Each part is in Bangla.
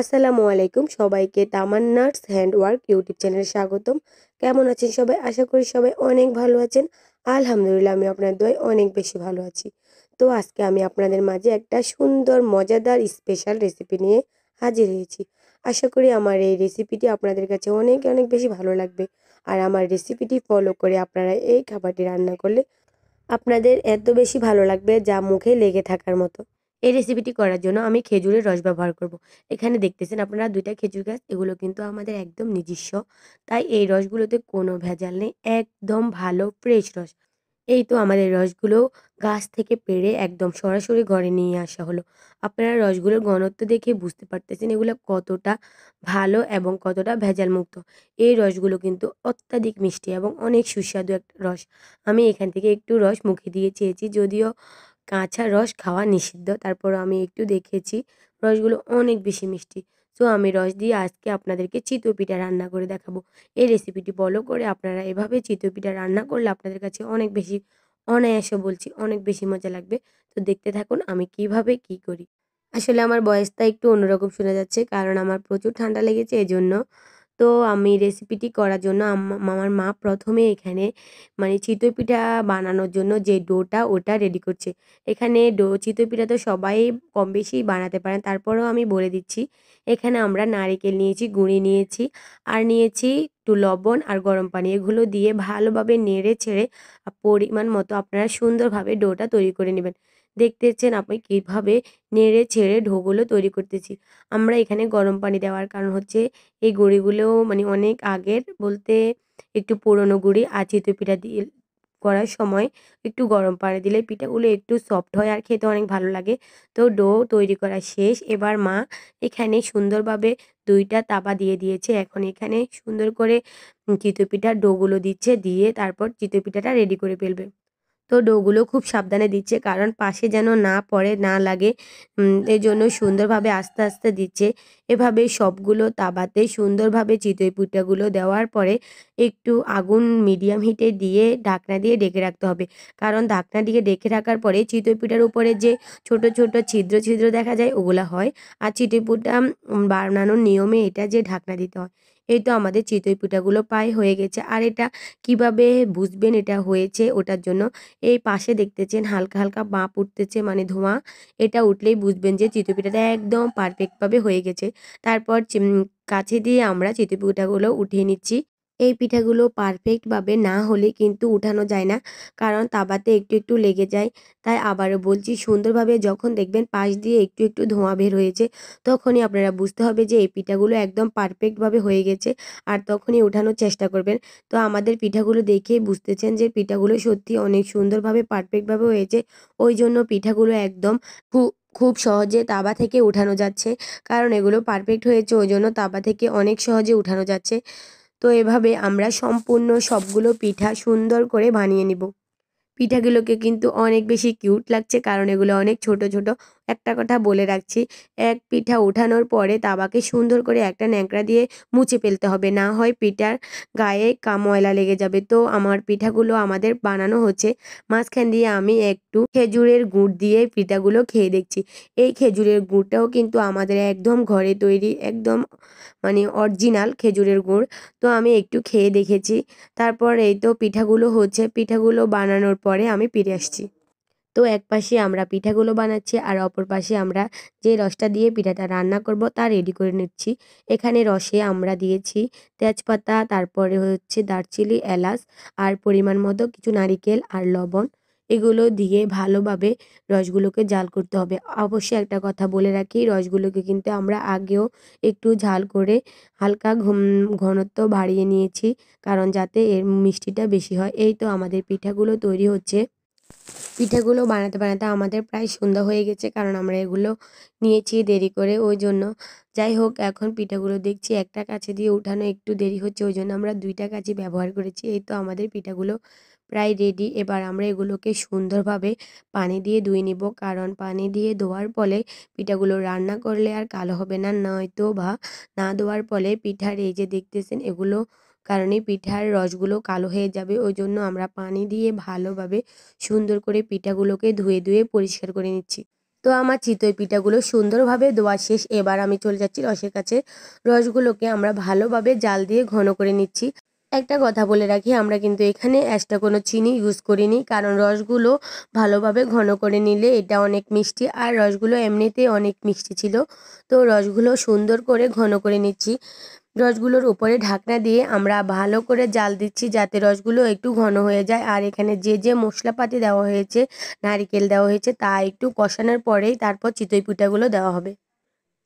আসসালামু আলাইকুম সবাইকে তামান নার্স হ্যান্ডওয়ার্ক ইউটিউব চ্যানেলে স্বাগতম কেমন আছেন সবাই আশা করি সবাই অনেক ভালো আছেন আলহামদুলিল্লাহ আমি আপনার দোয়ায় অনেক বেশি ভালো আছি তো আজকে আমি আপনাদের মাঝে একটা সুন্দর মজাদার স্পেশাল রেসিপি নিয়ে হাজির হয়েছি আশা করি আমার এই রেসিপিটি আপনাদের কাছে অনেক অনেক বেশি ভালো লাগবে আর আমার রেসিপিটি ফলো করে আপনারা এই খাবারটি রান্না করলে আপনাদের এত বেশি ভালো লাগবে যা মুখে লেগে থাকার মতো এই রেসিপিটি করার জন্য আমি খেজুরের রস ব্যবহার করব। এখানে দেখতেছেন আপনারা দুইটা খেজুর গাছ এগুলো কিন্তু আমাদের একদম নিজস্ব তাই এই রসগুলোতে কোনো ভেজাল নেই একদম ভালো ফ্রেশ রস এই তো আমাদের রসগুলো গাছ থেকে পেড়ে একদম সরাসরি ঘরে নিয়ে আসা হলো আপনারা রসগুলোর ঘনত্ব দেখে বুঝতে পারতেছেন এগুলো কতটা ভালো এবং কতটা ভেজাল মুক্ত এই রসগুলো কিন্তু অত্যাধিক মিষ্টি এবং অনেক সুস্বাদু একটা রস আমি এখান থেকে একটু রস মুখে দিয়ে চেয়েছি যদিও কাঁচা রস খাওয়া নিষিদ্ধ তারপর আমি একটু দেখেছি রসগুলো অনেক বেশি মিষ্টি সো আমি রস দিয়ে আজকে আপনাদেরকে চিতো পিঠা রান্না করে দেখাবো এই রেসিপিটি ফলো করে আপনারা এভাবে চিতো পিঠা রান্না করলে আপনাদের কাছে অনেক বেশি অনায়াসে বলছি অনেক বেশি মজা লাগবে তো দেখতে থাকুন আমি কিভাবে কি করি আসলে আমার বয়সটা একটু অন্যরকম শোনা যাচ্ছে কারণ আমার প্রচুর ঠান্ডা লেগেছে এজন্য তো আমি রেসিপিটি করার জন্য আমার মা প্রথমে এখানে মানে চিতই পিঠা বানানোর জন্য যে ডোটা ওটা রেডি করছে এখানে ডো চিতই পিঠা তো সবাই কম বেশি বানাতে পারেন তারপরেও আমি বলে দিচ্ছি এখানে আমরা নারিকেল নিয়েছি গুঁড়ি নিয়েছি আর নিয়েছি একটু লবণ আর গরম পানি এগুলো দিয়ে ভালোভাবে নেড়ে ছেড়ে পরিমাণ মতো আপনারা সুন্দরভাবে ডোটা তৈরি করে নেবেন দেখতেছেন আপনি কীভাবে নেড়ে ছেড়ে ঢোগুলো তৈরি করতেছি আমরা এখানে গরম পানি দেওয়ার কারণ হচ্ছে এই গুঁড়িগুলো মানে অনেক আগের বলতে একটু পুরনো গুঁড়ি তো পিঠা দিয়ে করার সময় একটু গরম পানি দিলে পিঠাগুলো একটু সফট হয় আর খেতে অনেক ভালো লাগে তো ডো তৈরি করা শেষ এবার মা এখানে সুন্দরভাবে দুইটা তাবা দিয়ে দিয়েছে এখন এখানে সুন্দর করে চিতপিঠার ডোগুলো দিচ্ছে দিয়ে তারপর চিতপিঠাটা রেডি করে ফেলবে তো ডোগুলো খুব সাবধানে দিচ্ছে কারণ পাশে যেন না পড়ে না লাগে এর জন্য সুন্দরভাবে আস্তে আস্তে দিচ্ছে এভাবে সবগুলো তাবাতে সুন্দরভাবে চিতই পিঠাগুলো দেওয়ার পরে একটু আগুন মিডিয়াম হিটে দিয়ে ঢাকনা দিয়ে ডেকে রাখতে হবে কারণ ঢাকনা দিয়ে ডেকে রাখার পরে চিতই পিঠার উপরে যে ছোট ছোট ছিদ্র ছিদ্র দেখা যায় ওগুলো হয় আর চিতই পিঠা বানানোর নিয়মে এটা যে ঢাকনা দিতে হয় এই তো আমাদের চিতই পিঠাগুলো প্রায় হয়ে গেছে আর এটা কিভাবে বুঝবেন এটা হয়েছে ওটার জন্য এই পাশে দেখতেছেন হালকা হালকা বাঁ উঠতেছে মানে ধোঁয়া এটা উঠলেই বুঝবেন যে চিতই পিঠাটা একদম পারফেক্টভাবে হয়ে গেছে তারপর কাছে দিয়ে আমরা চিতই পিঠাগুলো উঠিয়ে নিচ্ছি এই পিঠাগুলো পারফেক্টভাবে না হলে কিন্তু উঠানো যায় না কারণ তাবাতে একটু একটু লেগে যায় তাই আবারও বলছি সুন্দরভাবে যখন দেখবেন পাশ দিয়ে একটু একটু ধোঁয়া বের হয়েছে তখনই আপনারা বুঝতে হবে যে এই পিঠাগুলো একদম পারফেক্টভাবে হয়ে গেছে আর তখনই উঠানোর চেষ্টা করবেন তো আমাদের পিঠাগুলো দেখেই বুঝতেছেন যে পিঠাগুলো সত্যি অনেক সুন্দরভাবে পারফেক্টভাবে হয়েছে ওই জন্য পিঠাগুলো একদম খুব সহজে তাবা থেকে উঠানো যাচ্ছে কারণ এগুলো পারফেক্ট হয়েছে ওই জন্য তাবা থেকে অনেক সহজে উঠানো যাচ্ছে তো এভাবে আমরা সম্পূর্ণ সবগুলো পিঠা সুন্দর করে বানিয়ে নিব পিঠাগুলোকে কিন্তু অনেক বেশি কিউট লাগছে কারণ এগুলো অনেক ছোট ছোট একটা কথা বলে রাখছি এক পিঠা ওঠানোর পরে তাবাকে সুন্দর করে একটা ন্যাকড়া দিয়ে মুছে ফেলতে হবে না হয় পিঠার গায়ে কা ময়লা লেগে যাবে তো আমার পিঠাগুলো আমাদের বানানো হচ্ছে মাঝখান দিয়ে আমি একটু খেজুরের গুড় দিয়ে পিঠাগুলো খেয়ে দেখছি এই খেজুরের গুড়টাও কিন্তু আমাদের একদম ঘরে তৈরি একদম মানে অরিজিনাল খেজুরের গুড় তো আমি একটু খেয়ে দেখেছি তারপর এই তো পিঠাগুলো হচ্ছে পিঠাগুলো বানানোর পরে আমি ফিরে আসছি তো এক পাশে আমরা পিঠাগুলো বানাচ্ছি আর অপর পাশে আমরা যে রসটা দিয়ে পিঠাটা রান্না করব তা রেডি করে নিচ্ছি এখানে রসে আমরা দিয়েছি তেজপাতা তারপরে হচ্ছে দারচিনি এলাচ আর পরিমাণ মতো কিছু নারিকেল আর লবণ এগুলো দিয়ে ভালোভাবে রসগুলোকে জাল করতে হবে অবশ্যই একটা কথা বলে রাখি রসগুলোকে কিন্তু আমরা আগেও একটু ঝাল করে হালকা ঘনত্ব বাড়িয়ে নিয়েছি কারণ যাতে এর মিষ্টিটা বেশি হয় এই তো আমাদের পিঠাগুলো তৈরি হচ্ছে পিঠেগুলো বানাতে বানাতে আমাদের প্রায় সন্ধ্যা হয়ে গেছে কারণ আমরা এগুলো নিয়েছি দেরি করে ওই জন্য যাই হোক এখন পিঠাগুলো দেখছি একটা কাছে দিয়ে উঠানো একটু দেরি হচ্ছে ওই জন্য আমরা দুইটা কাছে ব্যবহার করেছি এই তো আমাদের পিঠাগুলো প্রায় রেডি এবার আমরা এগুলোকে সুন্দরভাবে পানি দিয়ে ধুয়ে নিব কারণ পানি দিয়ে ধোয়ার ফলে পিঠাগুলো রান্না করলে আর কালো হবে না নয়তো বা না ধোয়ার ফলে পিঠার এই যে দেখতেছেন এগুলো কারণে পিঠার রসগুলো কালো হয়ে যাবে ওই জন্য আমরা পানি দিয়ে ভালোভাবে সুন্দর করে পিঠাগুলোকে ধুয়ে ধুয়ে পরিষ্কার করে নিচ্ছি তো আমার চিতই পিঠাগুলো সুন্দরভাবে দোয়া শেষ এবার আমি চলে যাচ্ছি রসের কাছে রসগুলোকে আমরা ভালোভাবে জাল দিয়ে ঘন করে নিচ্ছি একটা কথা বলে রাখি আমরা কিন্তু এখানে এক্সট্রা কোনো চিনি ইউজ করিনি কারণ রসগুলো ভালোভাবে ঘন করে নিলে এটা অনেক মিষ্টি আর রসগুলো এমনিতে অনেক মিষ্টি ছিল তো রসগুলো সুন্দর করে ঘন করে নিচ্ছি রসগুলোর উপরে ঢাকনা দিয়ে আমরা ভালো করে জাল দিচ্ছি যাতে রসগুলো একটু ঘন হয়ে যায় আর এখানে যে যে মশলাপাতি দেওয়া হয়েছে নারিকেল দেওয়া হয়েছে তা একটু কষানোর পরেই তারপর চিতই পিঠাগুলো দেওয়া হবে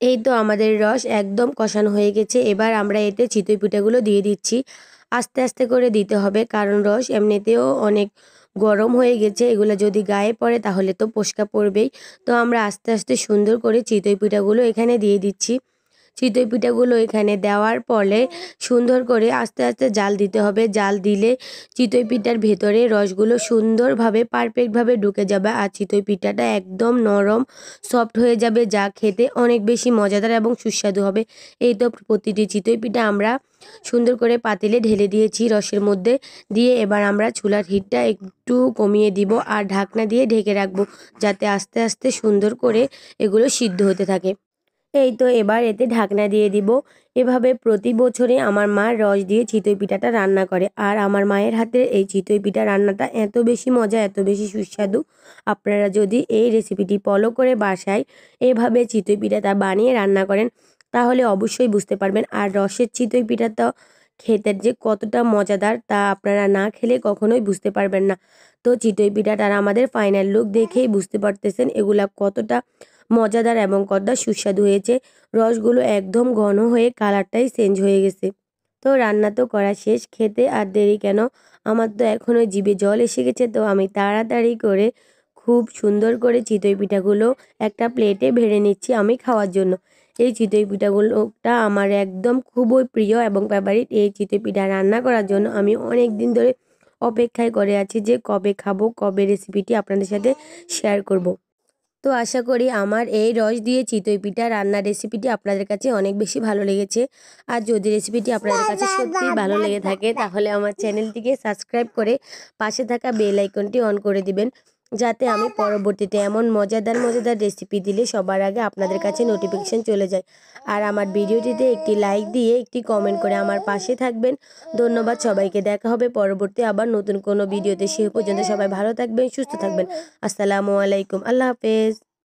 এই তো আমাদের রস একদম কষানো হয়ে গেছে এবার আমরা এতে চিতই পিঠাগুলো দিয়ে দিচ্ছি আস্তে আস্তে করে দিতে হবে কারণ রস এমনিতেও অনেক গরম হয়ে গেছে এগুলো যদি গায়ে পড়ে তাহলে তো পোস্কা পড়বেই তো আমরা আস্তে আস্তে সুন্দর করে চিতই পিঠাগুলো এখানে দিয়ে দিচ্ছি চিতই পিঠাগুলো এখানে দেওয়ার ফলে সুন্দর করে আস্তে আস্তে জাল দিতে হবে জাল দিলে চিতই পিঠার ভেতরে রসগুলো সুন্দরভাবে পারফেক্টভাবে ঢুকে যাবে আর চিতই পিঠাটা একদম নরম সফট হয়ে যাবে যা খেতে অনেক বেশি মজাদার এবং সুস্বাদু হবে এই তো প্রতিটি চিতই পিঠা আমরা সুন্দর করে পাতিলে ঢেলে দিয়েছি রসের মধ্যে দিয়ে এবার আমরা চুলার হিটটা একটু কমিয়ে দিব আর ঢাকনা দিয়ে ঢেকে রাখবো যাতে আস্তে আস্তে সুন্দর করে এগুলো সিদ্ধ হতে থাকে এই তো এবার এতে ঢাকনা দিয়ে দিব এভাবে প্রতি বছরে আমার মা রস দিয়ে চিতই পিঠাটা রান্না করে আর আমার মায়ের হাতে এই চিতই পিঠা রান্নাটা এত বেশি মজা এত বেশি সুস্বাদু আপনারা যদি এই রেসিপিটি ফলো করে বাসায় এভাবে চিতই পিঠাটা বানিয়ে রান্না করেন তাহলে অবশ্যই বুঝতে পারবেন আর রসের চিতই পিঠা তো খেতে যে কতটা মজাদার তা আপনারা না খেলে কখনোই বুঝতে পারবেন না তো চিতই পিঠাটার আমাদের ফাইনাল লুক দেখেই বুঝতে পারতেছেন এগুলা কতটা মজাদার এবং কদ্দা সুস্বাদু হয়েছে রসগুলো একদম ঘন হয়ে কালারটাই চেঞ্জ হয়ে গেছে তো রান্না তো করা শেষ খেতে আর দেরি কেন আমার তো এখনও জিভে জল এসে গেছে তো আমি তাড়াতাড়ি করে খুব সুন্দর করে চিতই পিঠাগুলো একটা প্লেটে ভেড়ে নিচ্ছি আমি খাওয়ার জন্য এই চিতই পিঠাগুলোটা আমার একদম খুবই প্রিয় এবং ফেভারিট এই চিতই পিঠা রান্না করার জন্য আমি অনেক দিন ধরে অপেক্ষায় করে আছি যে কবে খাবো কবে রেসিপিটি আপনাদের সাথে শেয়ার করব। তো আশা করি আমার এই রস দিয়ে চিতই পিঠা রান্নার রেসিপিটি আপনাদের কাছে অনেক বেশি ভালো লেগেছে আর যদি রেসিপিটি আপনাদের কাছে সত্যি ভালো লেগে থাকে তাহলে আমার চ্যানেলটিকে সাবস্ক্রাইব করে পাশে থাকা বেল আইকনটি অন করে দিবেন যাতে আমি পরবর্তীতে এমন মজাদার মজাদার রেসিপি দিলে সবার আগে আপনাদের কাছে নোটিফিকেশান চলে যায় আর আমার ভিডিওটিতে একটি লাইক দিয়ে একটি কমেন্ট করে আমার পাশে থাকবেন ধন্যবাদ সবাইকে দেখা হবে পরবর্তী আবার নতুন কোনো ভিডিওতে সে পর্যন্ত সবাই ভালো থাকবেন সুস্থ থাকবেন আসসালামু আলাইকুম আল্লাহ হাফেজ